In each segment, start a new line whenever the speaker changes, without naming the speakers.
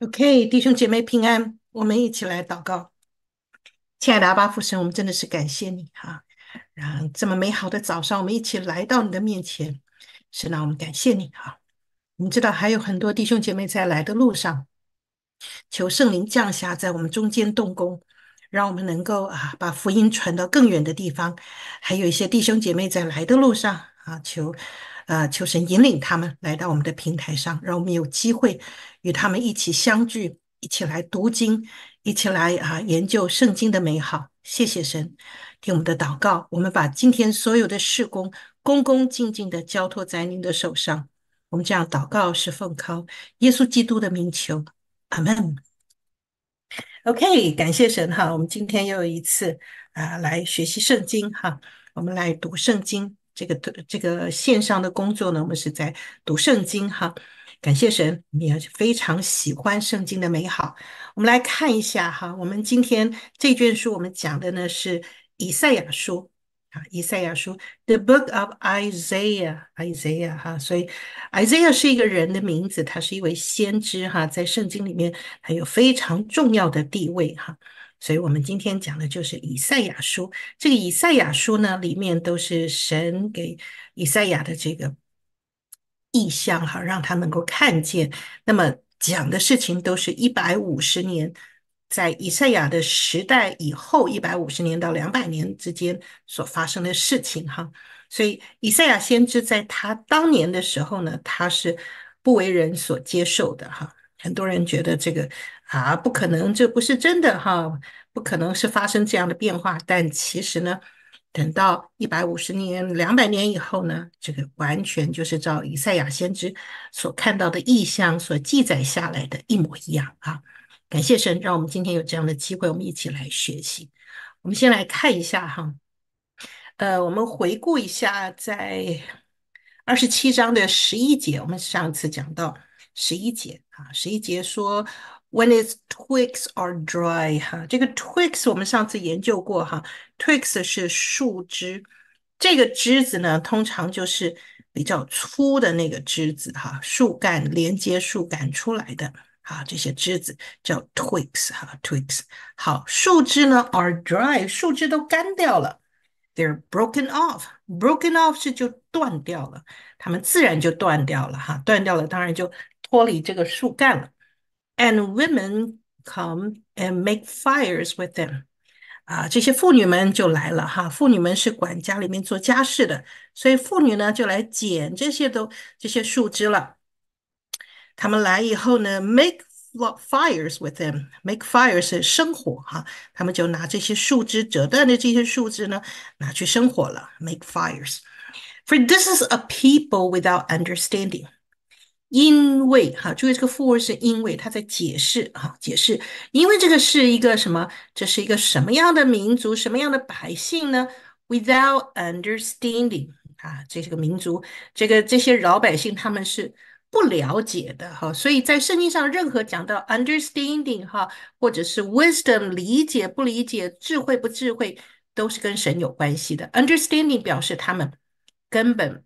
OK，弟兄姐妹平安，我们一起来祷告。亲爱的阿巴父神，我们真的是感谢你哈，让这么美好的早上，我们一起来到你的面前，是让我们感谢你哈。我们知道还有很多弟兄姐妹在来的路上，求圣灵降下在我们中间动工，让我们能够啊把福音传到更远的地方。还有一些弟兄姐妹在来的路上啊，求。呃，求神引领他们来到我们的平台上，让我们有机会与他们一起相聚，一起来读经，一起来啊研究圣经的美好。谢谢神，听我们的祷告，我们把今天所有的事工恭恭敬敬的交托在您的手上。我们这样祷告是奉靠耶稣基督的名求，阿门。OK，感谢神哈，我们今天又一次啊来学习圣经哈，我们来读圣经。这个的这个线上的工作呢，我们是在读圣经哈，感谢神，你也是非常喜欢圣经的美好。我们来看一下哈，我们今天这卷书我们讲的呢是以赛亚书啊，以赛亚书，The Book of Isaiah，Isaiah 哈，所以 Isaiah 是一个人的名字，他是一位先知哈，在圣经里面他有非常重要的地位哈。所以我们今天讲的就是以赛亚书。这个以赛亚书呢，里面都是神给以赛亚的这个意向，哈，让他能够看见。那么讲的事情都是一百五十年，在以赛亚的时代以后一百五十年到两百年之间所发生的事情，哈。所以以赛亚先知在他当年的时候呢，他是不为人所接受的，哈。很多人觉得这个。啊，不可能，这不是真的哈！不可能是发生这样的变化。但其实呢，等到一百五十年、两百年以后呢，这个完全就是照以赛亚先知所看到的意象所记载下来的一模一样啊！感谢神，让我们今天有这样的机会，我们一起来学习。我们先来看一下哈，呃，我们回顾一下，在二十七章的十一节，我们上次讲到十一节啊，十一节说。When its twigs are dry，哈，这个 twigs 我们上次研究过哈，twigs 是树枝，这个枝子呢，通常就是比较粗的那个枝子哈，树干连接树干出来的啊，这些枝子叫 twigs，哈，twigs，好，树枝呢 are dry，树枝都干掉了，they're broken off，broken off 是就断掉了，它们自然就断掉了哈，断掉了当然就脱离这个树干了。and women come and make fires with them. them。啊，这些妇女们就来了哈。妇女们是管家里面做家事的，所以妇女呢就来捡这些都这些树枝了。他们来以后呢，make fires with them，make fires 是生火哈。他们就拿这些树枝折断的这些树枝呢，拿去生火了，make fires。For this is a people without understanding。因为哈，注意这个副词是因为他在解释哈，解释因为这个是一个什么？这是一个什么样的民族，什么样的百姓呢？Without understanding 啊，这是个民族，这个这些老百姓他们是不了解的哈。所以在圣经上，任何讲到 understanding 哈，或者是 wisdom 理解不理解，智慧不智慧，都是跟神有关系的。Understanding 表示他们根本。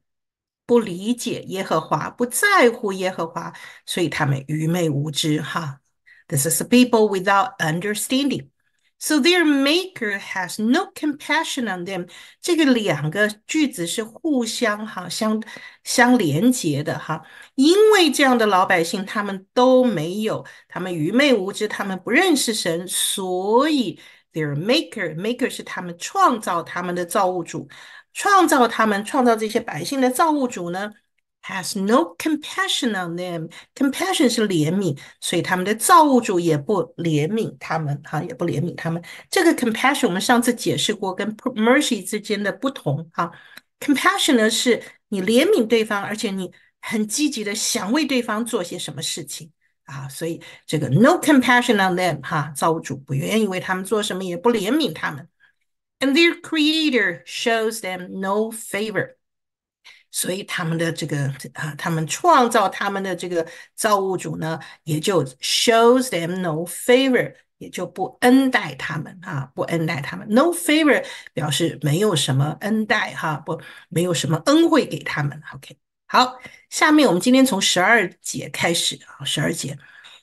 不理解耶和华，不在乎耶和华，所以他们愚昧无知。哈，This is the people without understanding. So their maker has no compassion on them。这个两个句子是互相哈相相连接的哈，因为这样的老百姓他们都没有，他们愚昧无知，他们不认识神，所以 their maker maker 是他们创造他们的造物主创造他们、创造这些百姓的造物主呢，has no compassion on them。Compassion 是怜悯，所以他们的造物主也不怜悯他们，哈，也不怜悯他们。这个 compassion 我们上次解释过，跟 mercy 之间的不同，哈。Compassion 呢，是你怜悯对方，而且你很积极的想为对方做些什么事情，啊，所以这个 no compassion on them，哈，造物主不愿意为他们做什么，也不怜悯他们。and their creator shows them no favor。所以他们的这个啊，他们创造他们的这个造物主呢，也就 shows them no favor，也就不恩待他们啊，不恩待他们。No favor 表示没有什么恩待哈、啊，不没有什么恩惠给他们。OK，好，下面我们今天从十二节开始啊，十二节。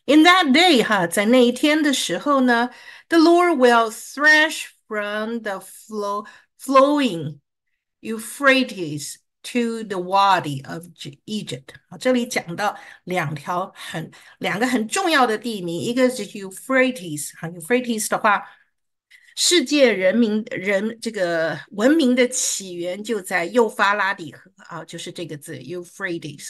In that day 哈，在那一天的时候呢，the Lord will thresh from the flow, flowing Euphrates to the Wadi of Egypt。啊，这里讲到两条很两个很重要的地名，一个是 Euphrates 啊，Euphrates 的话，世界人民人这个文明的起源就在幼发拉底河啊，就是这个字 Euphrates。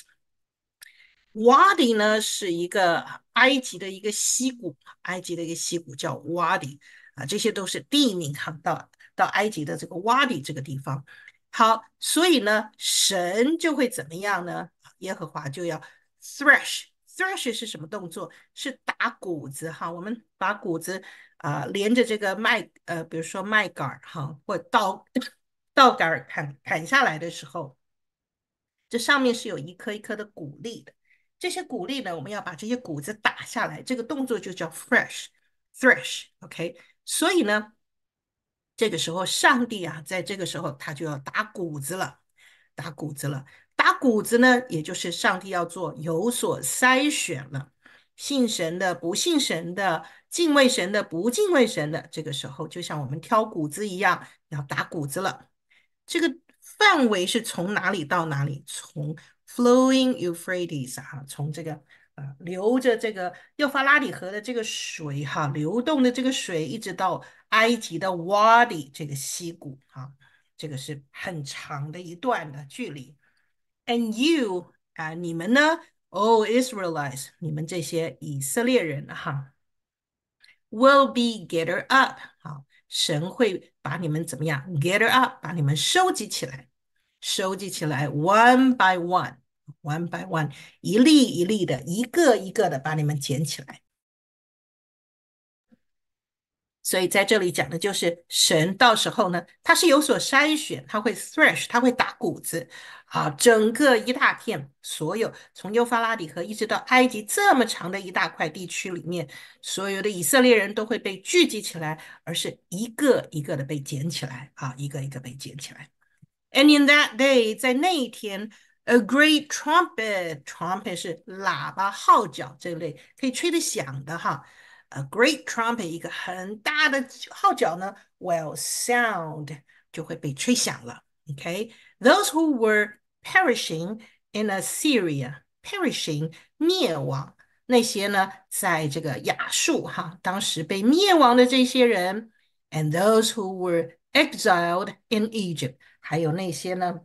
瓦迪呢是一个埃及的一个溪谷，埃及的一个溪谷叫瓦迪。啊，这些都是地名哈，到到埃及的这个洼里这个地方。好，所以呢，神就会怎么样呢？耶和华就要 thresh，thresh 是什么动作？是打谷子哈。我们把谷子啊连着这个麦呃，比如说麦秆儿哈，或稻稻秆儿砍砍下来的时候，这上面是有一颗一颗的谷粒的。这些谷粒呢，我们要把这些谷子打下来，这个动作就叫 thresh，thresh，OK。所以呢，这个时候上帝啊，在这个时候他就要打谷子了，打谷子了，打谷子呢，也就是上帝要做有所筛选了，信神的、不信神的，敬畏神的、不敬畏神的，这个时候就像我们挑谷子一样，要打谷子了。这个范围是从哪里到哪里？从 Flowing Euphrates 啊，从这个。流着这个幼发拉底河的这个水哈，流动的这个水一直到埃及的瓦底这个溪谷哈，这个是很长的一段的距离。And you 啊，你们呢？Oh Israelites，你们这些以色列人哈，will be g a t h e r up，好，神会把你们怎么样？Gather up，把你们收集起来，收集起来，one by one。One by one，一粒一粒的，一个一个的，把你们捡起来。所以在这里讲的就是神到时候呢，他是有所筛选，他会 thresh，他会打谷子啊。整个一大片，所有从幼发拉底河一直到埃及这么长的一大块地区里面，所有的以色列人都会被聚集起来，而是一个一个的被捡起来啊，一个一个被捡起来。And in that day，在那一天。A great trumpet，trumpet trumpet 是喇叭、号角这类可以吹得响的哈。A great trumpet，一个很大的号角呢，will sound 就会被吹响了。OK，those、okay? who were perishing in Assyria，perishing 灭亡，那些呢在这个亚述哈，当时被灭亡的这些人，and those who were exiled in Egypt，还有那些呢。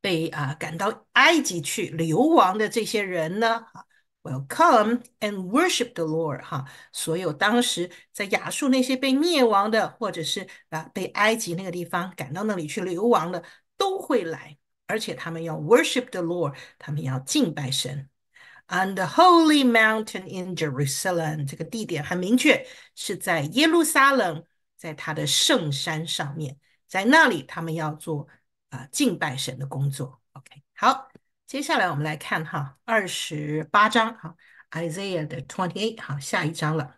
被啊赶到埃及去流亡的这些人呢，w e l l come and worship the Lord，哈，所有当时在亚述那些被灭亡的，或者是啊被埃及那个地方赶到那里去流亡的，都会来，而且他们要 worship the Lord，他们要敬拜神。On the holy mountain in Jerusalem，这个地点很明确，是在耶路撒冷，在他的圣山上面，在那里他们要做。啊，敬拜神的工作。OK，好，接下来我们来看哈，二十八章哈，Isaiah 的 twenty eight，好，下一章了。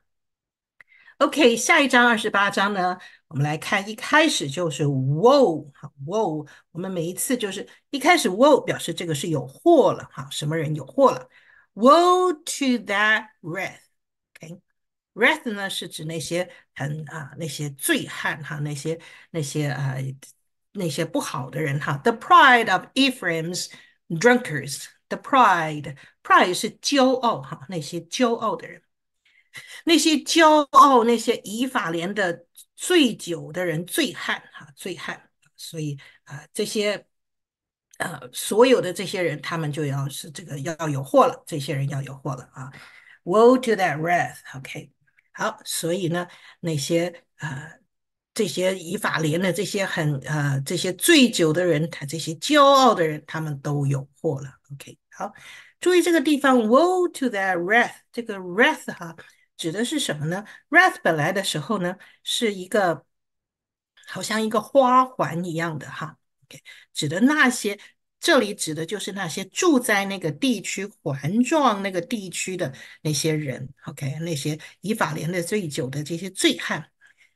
OK，下一章二十八章呢，我们来看，一开始就是 w o w 好 w o w 我们每一次就是一开始 w o w 表示这个是有祸了，哈，什么人有祸了？Woe to that wrath，OK，wrath 呢是指那些很啊那些醉汉哈，那些那些啊。那些不好的人哈，the pride of Ephraim's drunkards，the pride，pride 是骄傲哈，那些骄傲的人，那些骄傲，那些以法莲的醉酒的人，醉汉哈，醉汉，所以啊，这些啊，所有的这些人，他们就要是这个要有祸了，这些人要有祸了啊，woe to that wrath，OK，好，所以呢，那些啊。这些以法连的这些很呃，这些醉酒的人，他这些骄傲的人，他们都有祸了。OK，好，注意这个地方，Woe to that wrath！这个 wrath 哈指的是什么呢？Wrath 本来的时候呢，是一个好像一个花环一样的哈。OK，指的那些，这里指的就是那些住在那个地区环状那个地区的那些人。OK，那些以法连的醉酒的这些醉汉。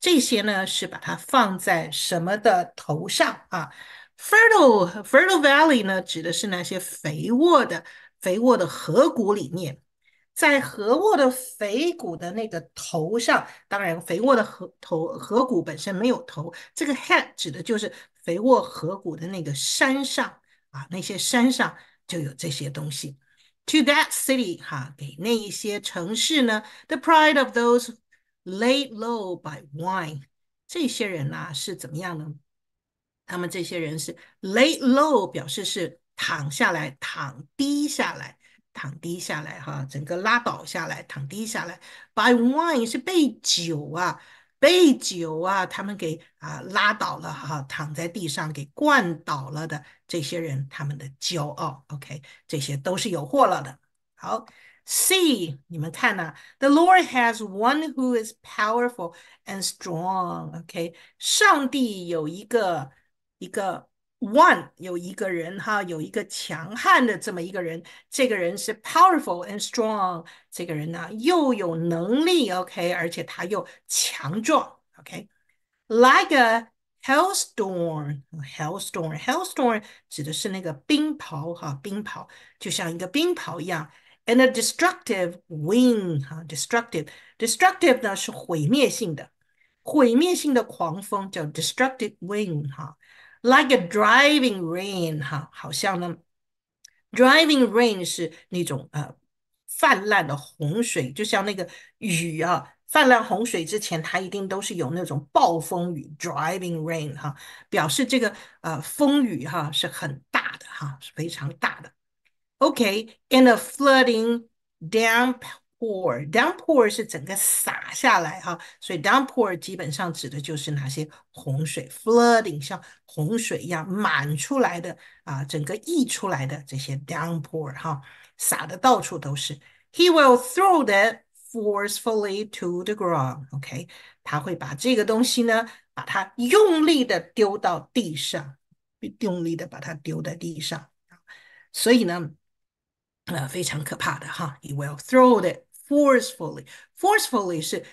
这些呢是把它放在什么的头上啊？Fertile, fertile valley 呢指的是那些肥沃的、肥沃的河谷里面，在河沃的肥谷的那个头上，当然肥沃的河头河谷本身没有头，这个 head 指的就是肥沃河谷的那个山上啊，那些山上就有这些东西。To that city，哈，给那一些城市呢，the pride of those。Laid low by wine，这些人呐是怎么样呢？他们这些人是 laid low，表示是躺下来、躺低下来、躺低下来，哈，整个拉倒下来、躺低下来。By wine 是被酒啊，被酒啊，他们给啊拉倒了，哈，躺在地上给灌倒了的这些人，他们的骄傲。OK，这些都是有货了的。好。See，你们看呐、啊、，The Lord has one who is powerful and strong。OK，上帝有一个一个 one，有一个人哈，有一个强悍的这么一个人。这个人是 powerful and strong，这个人呢又有能力，OK，而且他又强壮，OK，like a Hailstorm，hailstorm，hailstorm 指的是那个冰雹哈，冰雹就像一个冰雹一样。And a destructive wind 哈，destructive destructive 呢是毁灭性的，毁灭性的狂风叫 destructive wind 哈，like a driving rain 哈，好像呢，driving rain 是那种呃泛滥的洪水，就像那个雨啊泛滥洪水之前，它一定都是有那种暴风雨 driving rain 哈，表示这个呃风雨哈是很大的哈，是非常大的。Okay, in a flooding downpour，downpour 是整个洒下来哈，所以 downpour 基本上指的就是哪些洪水，flooding 像洪水一样满出来的啊，整个溢出来的这些 downpour 哈，洒的到处都是。He will throw that forcefully to the ground. OK，他会把这个东西呢，把它用力的丢到地上，用力的把它丢在地上。所以呢。非常可怕的哈，He will throw it forcefully. Forcefully 是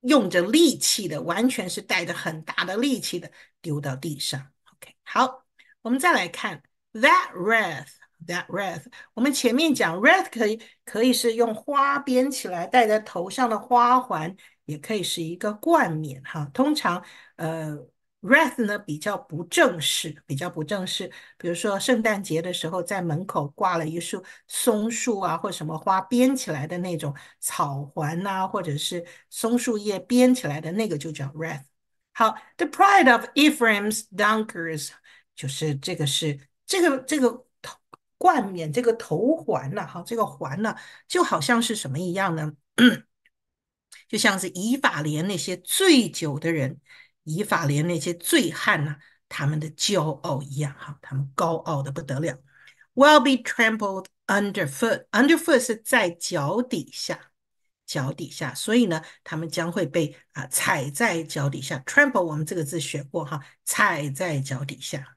用着力气的，完全是带着很大的力气的丢到地上。OK，好，我们再来看 that wreath. That wreath，我们前面讲 wreath 可以可以是用花编起来戴在头上的花环，也可以是一个冠冕哈。通常，呃。Rath 呢比较不正式，比较不正式。比如说圣诞节的时候，在门口挂了一束松树啊，或什么花编起来的那种草环呐，或者是松树叶编起来的那个，就叫 Rath。好，The Pride of Ephraim's d u n k e r s 就是这个是这个这个冠冕，这个头环呐，哈，这个环呢就好像是什么一样呢？就像是以法莲那些醉酒的人。以法连那些醉汉呢？他们的骄傲一样哈，他们高傲的不得了。Will be trampled under foot, under foot 是在脚底下，脚底下，所以呢，他们将会被啊踩在脚底下。Trample，我们这个字学过哈，踩在脚底下。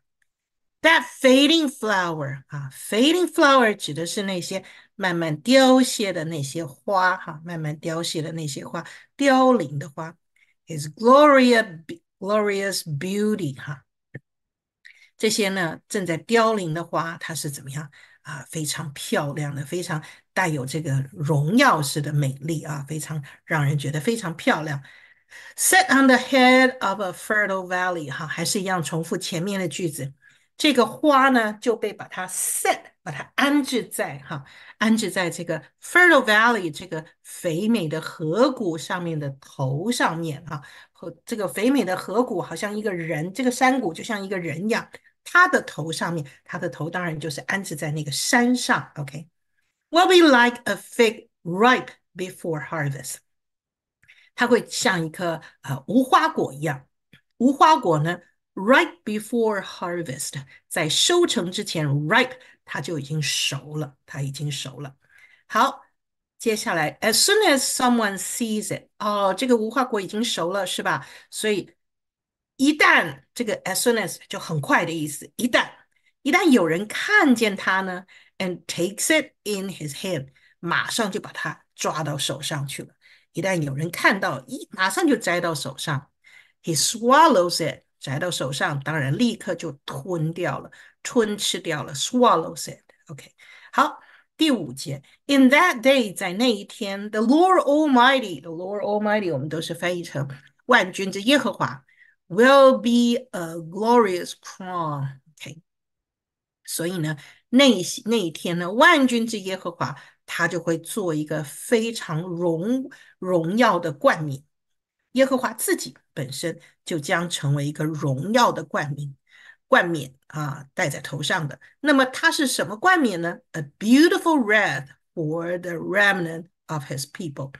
That fading flower 啊，fading flower 指的是那些慢慢凋谢的那些花哈，慢慢凋谢的那些花，凋零的花。His glorious, glorious beauty, 哈，这些呢正在凋零的花，它是怎么样啊？非常漂亮的，非常带有这个荣耀式的美丽啊，非常让人觉得非常漂亮。Set on the head of a fertile valley, 哈，还是一样重复前面的句子。这个花呢就被把它 set。把它安置在哈，安置在这个 fertile valley 这个肥美的河谷上面的头上面哈，和这个肥美的河谷好像一个人，这个山谷就像一个人一样，他的头上面，他的头当然就是安置在那个山上。OK，will be like a fig ripe before harvest，它会像一颗呃无花果一样，无花果呢？ripe before harvest，在收成之前，ripe 它就已经熟了，它已经熟了。好，接下来，as soon as someone sees it，哦，这个无花果已经熟了，是吧？所以一旦这个 as soon as 就很快的意思，一旦一旦有人看见它呢，and takes it in his hand，马上就把它抓到手上去了。一旦有人看到，一马上就摘到手上。He swallows it。摘到手上，当然立刻就吞掉了，吞吃掉了，swallows it。OK，好，第五节。In that day，在那一天，the Lord Almighty，the Lord Almighty，我们都是翻译成万军之耶和华。Will be a glorious crown。OK，所以呢，那那一天呢，万军之耶和华他就会做一个非常荣荣耀的冠冕。耶和华自己。本身就将成为一个荣耀的冠冕，冠冕啊戴在头上的。那么它是什么冠冕呢？A beautiful red for the remnant of his people。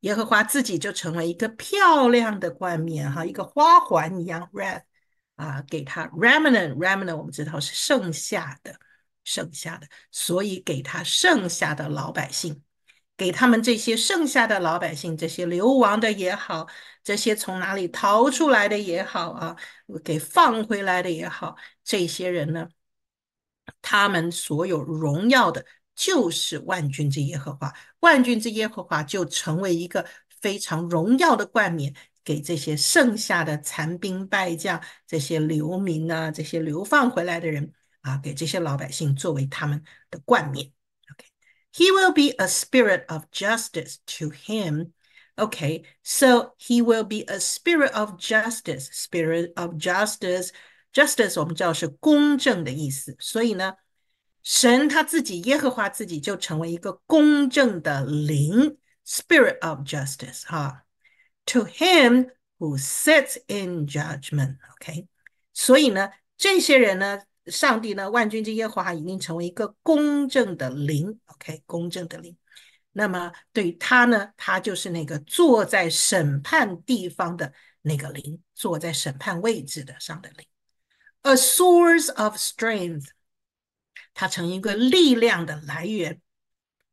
耶和华自己就成为一个漂亮的冠冕哈，一个花环一样 red 啊，给他 remnant remnant 我们知道是剩下的，剩下的，所以给他剩下的老百姓。给他们这些剩下的老百姓，这些流亡的也好，这些从哪里逃出来的也好啊，给放回来的也好，这些人呢，他们所有荣耀的，就是万军之耶和华，万军之耶和华就成为一个非常荣耀的冠冕，给这些剩下的残兵败将，这些流民啊，这些流放回来的人啊，给这些老百姓作为他们的冠冕。He will be a spirit of justice to him. Okay, so he will be a spirit of justice. Spirit of justice, justice 我们知道是公正的意思，所以呢，神他自己，耶和华自己就成为一个公正的灵，spirit of justice 哈。To him who sits in judgment，OK，、okay? 所以呢，这些人呢，上帝呢？万军之耶和华已经成为一个公正的灵，OK，公正的灵。那么，对他呢？他就是那个坐在审判地方的那个灵，坐在审判位置的上的灵。A source of strength，它成一个力量的来源。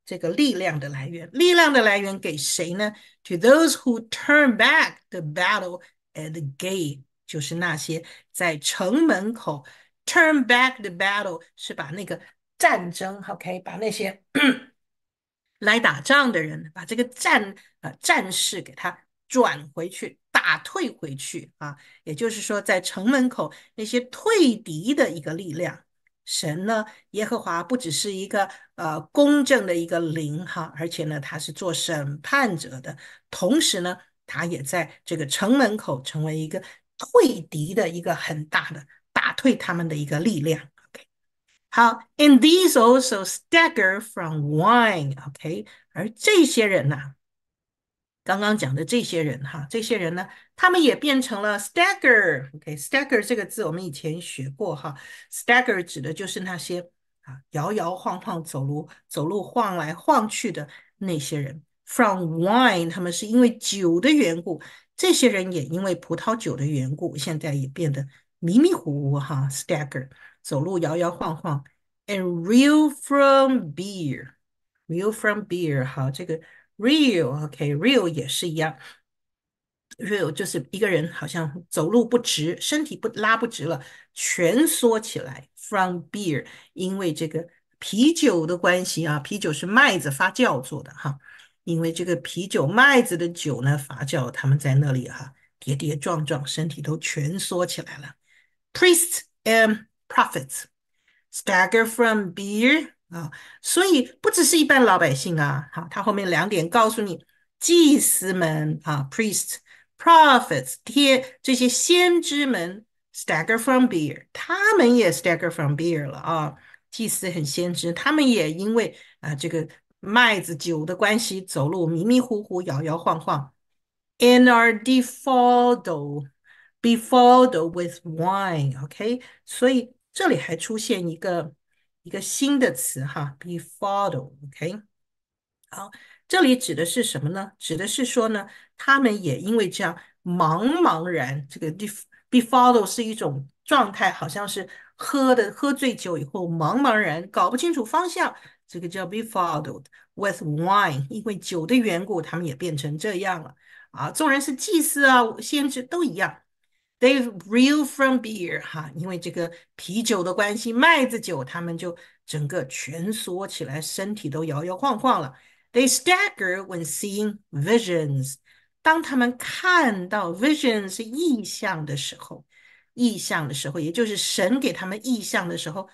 这个力量的来源，力量的来源给谁呢？To those who turn back the battle at gate，就是那些在城门口。Turn back the battle 是把那个战争，OK，把那些 来打仗的人，把这个战呃战士给他转回去，打退回去啊。也就是说，在城门口那些退敌的一个力量，神呢，耶和华不只是一个呃公正的一个灵哈，而且呢，他是做审判者的，同时呢，他也在这个城门口成为一个退敌的一个很大的。会他们的一个力量，OK，好，and these also stagger from wine，OK，而这些人呢，刚刚讲的这些人哈，这些人呢，他们也变成了 stagger，OK，stagger 这个字我们以前学过哈，stagger 指的就是那些啊摇摇晃晃走路走路晃来晃去的那些人，from wine，他们是因为酒的缘故，这些人也因为葡萄酒的缘故，现在也变得。迷迷糊糊哈，stagger 走路摇摇晃晃，and reel from beer，reel from beer，好，这个 reel，ok，reel 也是一样，reel 就是一个人好像走路不直，身体不拉不直了，蜷缩起来，from beer，因为这个啤酒的关系啊，啤酒是麦子发酵做的哈，因为这个啤酒麦子的酒呢发酵，他们在那里哈，跌跌撞撞，身体都蜷缩起来了。priests and prophets stagger from beer 啊、哦，所以不只是一般老百姓啊，好，他后面两点告诉你，祭司们啊，priest、prophets oh, 贴这些先知们 stagger from beer，他们也 stagger from beer 了啊，祭司很先知，他们也因为啊这个麦子酒的关系，走路迷迷糊糊、摇摇晃晃，and are defaldo。b e f u d l e d with wine，OK，所以这里还出现一个一个新的词哈 b e f u d l e d OK，好，这里指的是什么呢？指的是说呢，他们也因为这样茫茫然这个地方 b e f u d l e d 是一种状态，好像是喝的喝醉酒以后茫茫然，搞不清楚方向，这个叫 befuddled o with wine，因为酒的缘故，他们也变成这样了啊。纵然是祭祀啊，先知都一样。They reel from beer，哈，因为这个啤酒的关系，麦子酒，他们就整个蜷缩起来，身体都摇摇晃晃了。They stagger when seeing visions，当他们看到 vision 是意象的时候，意象的时候，也就是神给他们意象的时候，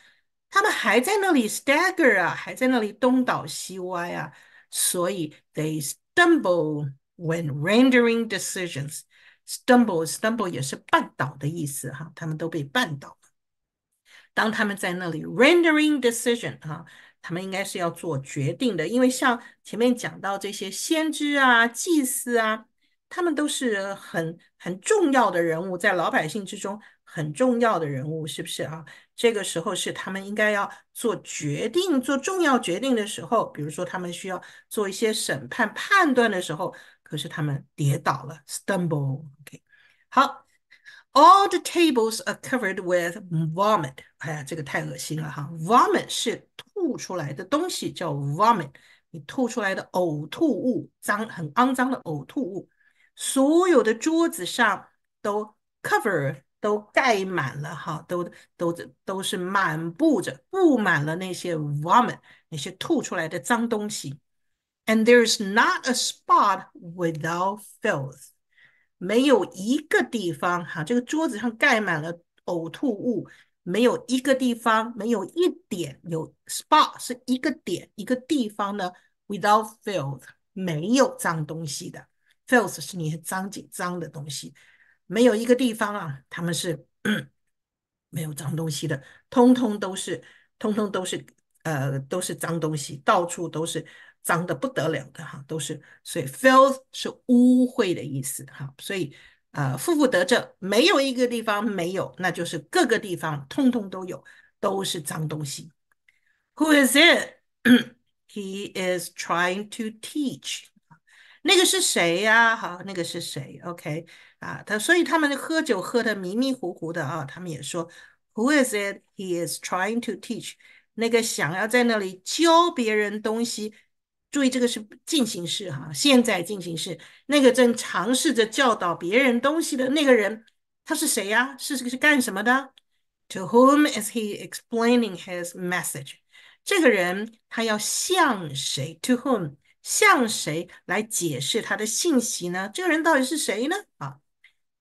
他们还在那里 stagger 啊，还在那里东倒西歪啊，所以 they stumble when rendering decisions。stumble stumble 也是绊倒的意思哈，他们都被绊倒了。当他们在那里 rendering decision 啊，他们应该是要做决定的，因为像前面讲到这些先知啊、祭司啊，他们都是很很重要的人物，在老百姓之中很重要的人物，是不是啊？这个时候是他们应该要做决定、做重要决定的时候，比如说他们需要做一些审判、判断的时候。可是他们跌倒了，stumble。OK，好。All the tables are covered with vomit。哎呀，这个太恶心了哈。Vomit 是吐出来的东西，叫 vomit。你吐出来的呕吐物，脏，很肮脏的呕吐物。所有的桌子上都 cover，都盖满了哈，都都都是满布着，布满了那些 vomit，那些吐出来的脏东西。And there's not a spot without filth，没有一个地方哈，这个桌子上盖满了呕吐物，没有一个地方，没有一点有 spot 是一个点一个地方呢，without filth 没有脏东西的，filth 是你脏紧脏的东西，没有一个地方啊，他们是没有脏东西的，通通都是，通通都是，呃，都是脏东西，到处都是。脏的不得了的哈，都是所以 filth 是污秽的意思哈，所以呃，负负得正，没有一个地方没有，那就是各个地方通通都有，都是脏东西。Who is it? He is trying to teach. 那个是谁呀？好，那个是谁？OK 啊，他所以他们喝酒喝的迷迷糊糊的啊，他们也说 Who is it? He is trying to teach. 那个想要在那里教别人东西。注意这个是进行式哈、啊，现在进行式。那个正尝试着教导别人东西的那个人，他是谁呀、啊？是是干什么的？To whom is he explaining his message？这个人他要向谁？To whom？向谁来解释他的信息呢？这个人到底是谁呢？啊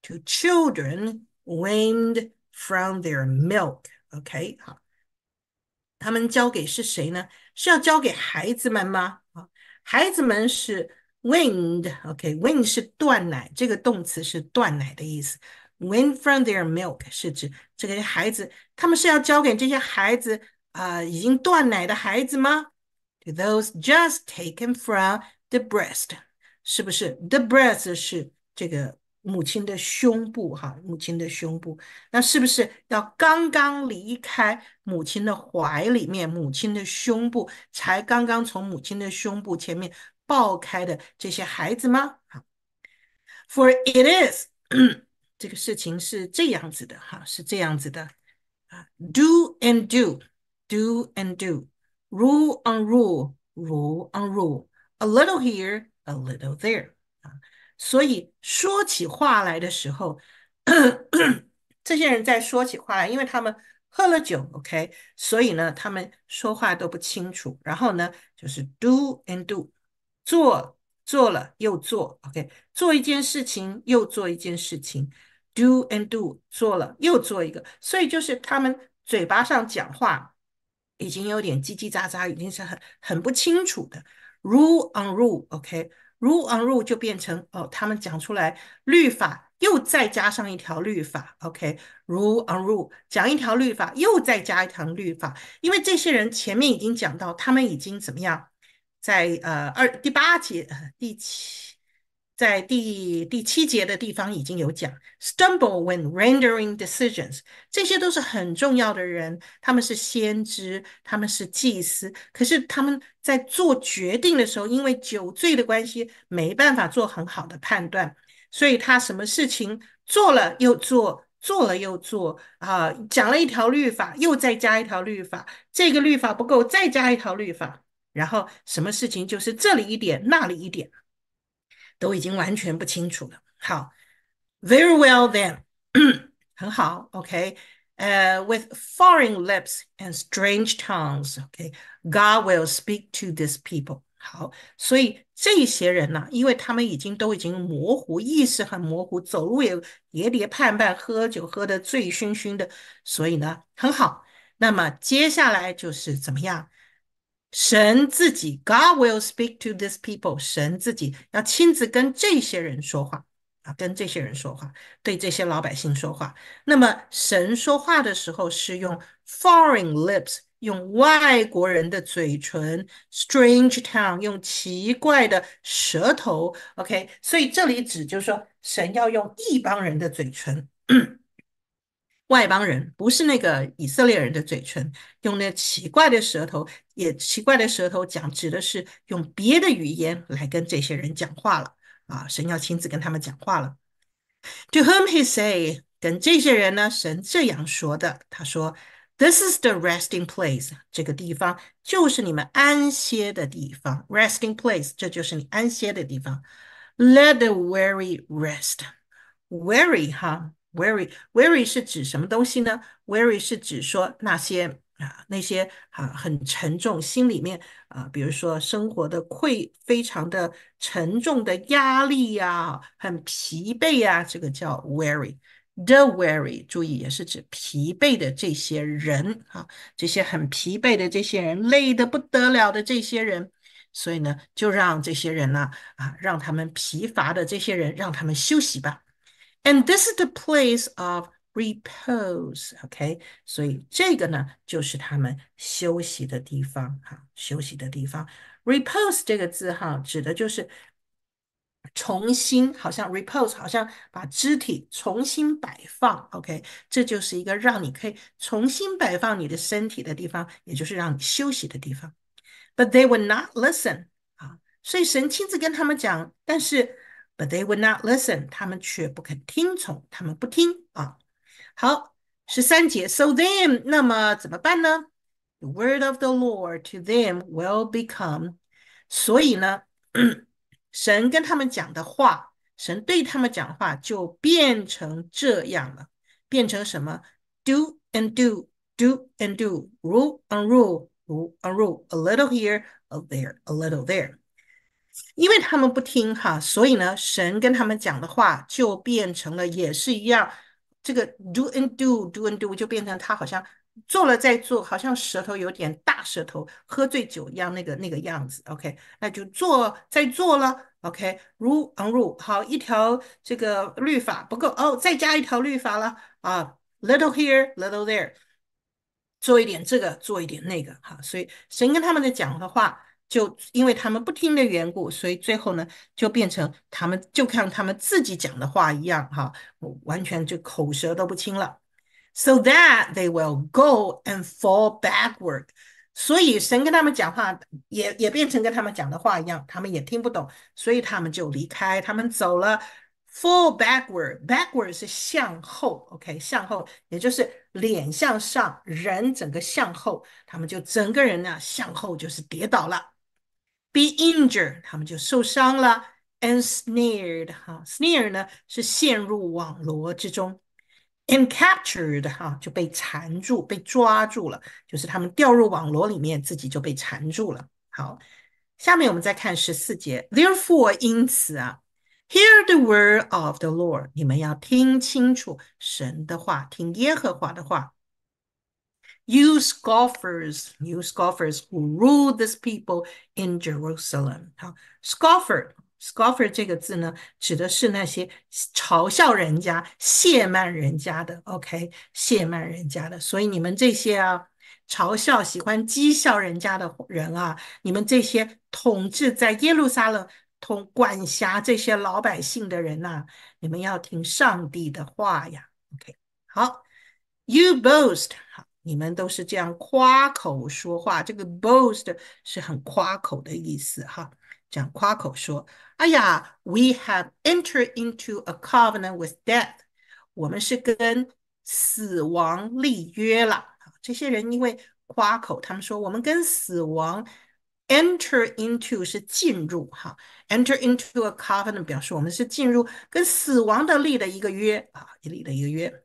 ，To children weaned from their milk。OK，好。他们交给是谁呢？是要交给孩子们吗？啊，孩子们是 wind，OK，wind e e 是断奶这个动词是断奶的意思。Wind from their milk 是指这个孩子，他们是要交给这些孩子啊已经断奶的孩子吗？To those just taken from the breast，是不是 the breast 是这个？母亲的胸部，哈，母亲的胸部，那是不是要刚刚离开母亲的怀里面，母亲的胸部才刚刚从母亲的胸部前面爆开的这些孩子吗？啊，For it is，这个事情是这样子的，哈，是这样子的啊。Do and do，do and do，rule on rule，rule on rule，a little here，a little there，啊。所以说起话来的时候，这些人在说起话来，因为他们喝了酒，OK，所以呢，他们说话都不清楚。然后呢，就是 do and do，做做了又做，OK，做一件事情又做一件事情，do and do，做了又做一个。所以就是他们嘴巴上讲话已经有点叽叽喳喳，已经是很很不清楚的，rule on rule，OK。rule on rule 就变成哦，他们讲出来律法，又再加上一条律法，OK？rule on rule 讲一条律法，又再加一条律法，因为这些人前面已经讲到，他们已经怎么样，在呃二第八节第七。在第第七节的地方已经有讲，stumble when rendering decisions，这些都是很重要的人，他们是先知，他们是祭司，可是他们在做决定的时候，因为酒醉的关系，没办法做很好的判断，所以他什么事情做了又做，做了又做，啊，讲了一条律法，又再加一条律法，这个律法不够，再加一条律法，然后什么事情就是这里一点，那里一点。都已经完全不清楚了。好，very well then，很好，OK。呃，with foreign lips and strange tongues，OK，God will speak to these people。好，所以这些人呢，因为他们已经都已经模糊，意识很模糊，走路也喋跌绊绊，喝酒喝得醉醺醺的，所以呢，很好。那么接下来就是怎么样？神自己，God will speak to these people。神自己要亲自跟这些人说话啊，跟这些人说话，对这些老百姓说话。那么，神说话的时候是用 foreign lips，用外国人的嘴唇；strange tongue，用奇怪的舌头。OK，所以这里指就是说，神要用一帮人的嘴唇。外邦人不是那个以色列人的嘴唇，用那奇怪的舌头，也奇怪的舌头讲，指的是用别的语言来跟这些人讲话了啊！神要亲自跟他们讲话了。To whom he say，跟这些人呢，神这样说的。他说，This is the resting place，这个地方就是你们安歇的地方。Resting place，这就是你安歇的地方。Let the weary rest，weary 哈。Wary，wary 是指什么东西呢？Wary 是指说那些啊，那些啊很沉重心里面啊，比如说生活的愧非常的沉重的压力呀，很疲惫呀，这个叫 wary。The wary，注意也是指疲惫的这些人啊，这些很疲惫的这些人，累得不得了的这些人，所以呢，就让这些人呢啊，让他们疲乏的这些人，让他们休息吧。And this is the place of repose. Okay. So, this is the Repose So So the the 这个字哈，指的就是重新，好像 repose，好像把肢体重新摆放。OK，这就是一个让你可以重新摆放你的身体的地方，也就是让你休息的地方。But they would not listen 啊，所以神亲自跟他们讲，但是 but they would not listen. listen，他们却不肯听从，他们不听啊。好，十三节，So then，那么怎么办呢？The word of the Lord to them will become，所以呢，神跟他们讲的话，神对他们讲话就变成这样了，变成什么？Do and do, do and do, rule and rule, rule and rule, a little here, a there, a little there。因为他们不听哈，所以呢，神跟他们讲的话就变成了也是一样，这个 do and do do and do 就变成他好像做了再做，好像舌头有点大舌头，喝醉酒一样那个那个样子。OK，那就做再做了。o k 如 u n rule，好一条这个律法不够哦，再加一条律法了啊，little here little there，做一点这个，做一点那个哈，所以神跟他们在讲的话。就因为他们不听的缘故，所以最后呢，就变成他们就看他们自己讲的话一样，哈，完全就口舌都不清了。So that they will go and fall backward。所以神跟他们讲话，也也变成跟他们讲的话一样，他们也听不懂，所以他们就离开，他们走了，fall backward，backward 是向后，OK，向后，也就是脸向上，人整个向后，他们就整个人呢向后就是跌倒了。Be injured，他们就受伤了；and snared，哈，snared 呢是陷入网罗之中；and captured，哈，就被缠住、被抓住了，就是他们掉入网罗里面，自己就被缠住了。好，下面我们再看十四节。Therefore，因此啊，hear the word of the Lord，你们要听清楚神的话，听耶和华的话。you scoffers, you scoffers who rule this people in Jerusalem. Jerusalem。好，scoffer。scoffer 这个字呢，指的是那些嘲笑人家、亵慢人家的。OK，亵慢人家的。所以你们这些啊，嘲笑、喜欢讥笑人家的人啊，你们这些统治在耶路撒冷、统管辖这些老百姓的人呐、啊，你们要听上帝的话呀。OK，好，You boast，好。你们都是这样夸口说话，这个 boast 是很夸口的意思哈。这样夸口说，哎呀，we have entered into a covenant with death。我们是跟死亡立约了啊。这些人因为夸口，他们说我们跟死亡 enter into 是进入哈，enter into a covenant 表示我们是进入跟死亡的立的一个约啊，立的一个约。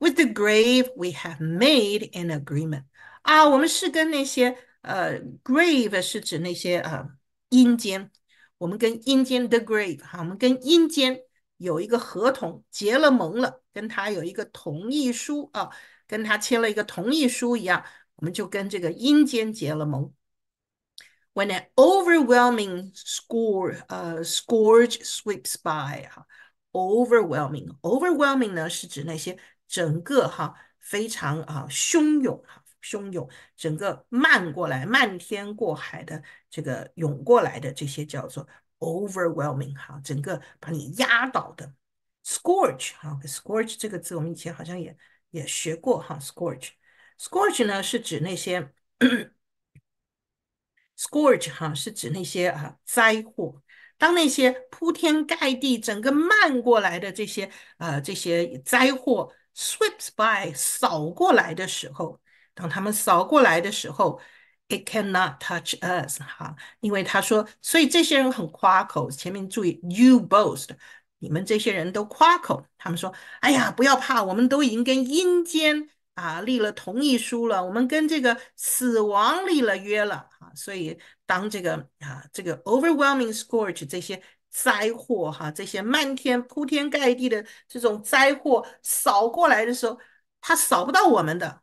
With the grave we have made an agreement 啊，我们是跟那些呃 grave 是指那些呃阴间，我们跟阴间 the grave 哈，我们跟阴间有一个合同，结了盟了，跟他有一个同意书啊，跟他签了一个同意书一样，我们就跟这个阴间结了盟。When an overwhelming score 呃 scourge sweeps by overwhelming 呢是指那些整个哈非常啊汹涌哈汹涌，整个漫过来漫天过海的这个涌过来的这些叫做 overwhelming 哈，整个把你压倒的 scorch 啊，scorch 这个字我们以前好像也也学过哈，scorch scorch 呢是指那些 scorch 哈是指那些啊灾祸，当那些铺天盖地整个漫过来的这些呃这些灾祸。Sweeps by，扫过来的时候，当他们扫过来的时候，it cannot touch us，哈，因为他说，所以这些人很夸口。前面注意，you boast，你们这些人都夸口。他们说，哎呀，不要怕，我们都已经跟阴间啊立了同意书了，我们跟这个死亡立了约了啊。所以当这个啊，这个 overwhelming scourge 这些。灾祸哈，这些漫天铺天盖地的这种灾祸扫过来的时候，它扫不到我们的，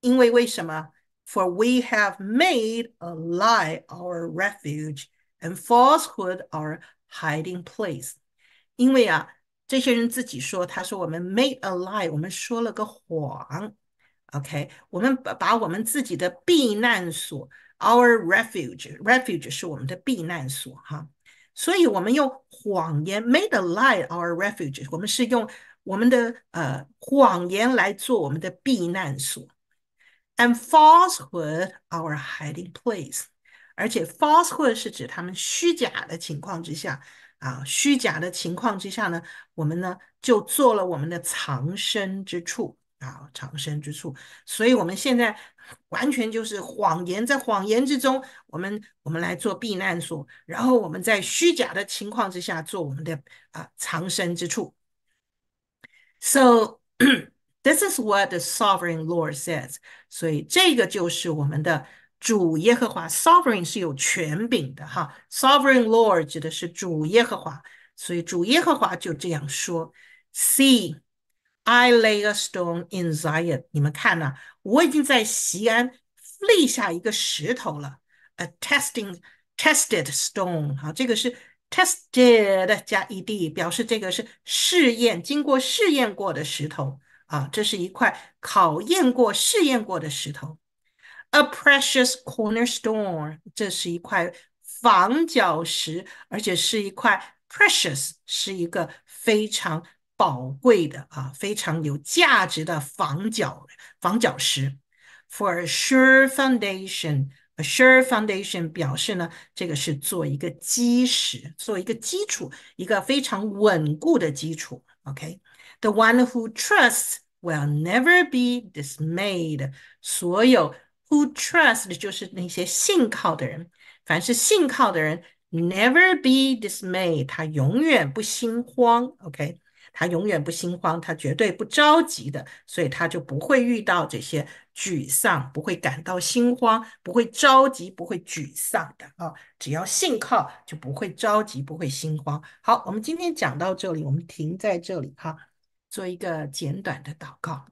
因为为什么？For we have made a lie our refuge and falsehood our hiding place。因为啊，这些人自己说，他说我们 made a lie，我们说了个谎。OK，我们把把我们自己的避难所，our refuge，refuge refuge 是我们的避难所哈。所以，我们用谎言 （made a lie our refuge），我们是用我们的呃谎言来做我们的避难所，and falsehood our hiding place。而且，falsehood 是指他们虚假的情况之下啊，虚假的情况之下呢，我们呢就做了我们的藏身之处啊，藏身之处。所以，我们现在。完全就是谎言，在谎言之中，我们我们来做避难所，然后我们在虚假的情况之下做我们的啊、呃、藏身之处。So this is what the sovereign Lord says。所以这个就是我们的主耶和华，sovereign 是有权柄的哈，sovereign Lord 指的是主耶和华，所以主耶和华就这样说：See。I lay a stone in Zion。你们看呐，我已经在西安立下一个石头了，a testing tested stone。好，这个是 tested 加 ed，表示这个是试验、经过试验过的石头。啊，这是一块考验过、试验过的石头。A precious corner stone。这是一块房角石，而且是一块 precious，是一个非常。宝贵的啊，非常有价值的防角防角石。For a sure foundation, a sure foundation 表示呢，这个是做一个基石，做一个基础，一个非常稳固的基础。OK，the、okay? one who trusts will never be dismayed。所有 who trust 就是那些信靠的人，凡是信靠的人，never be dismayed，他永远不心慌。OK。他永远不心慌，他绝对不着急的，所以他就不会遇到这些沮丧，不会感到心慌，不会着急，不会沮丧的啊！只要信靠，就不会着急，不会心慌。好，我们今天讲到这里，我们停在这里哈，做一个简短的祷告。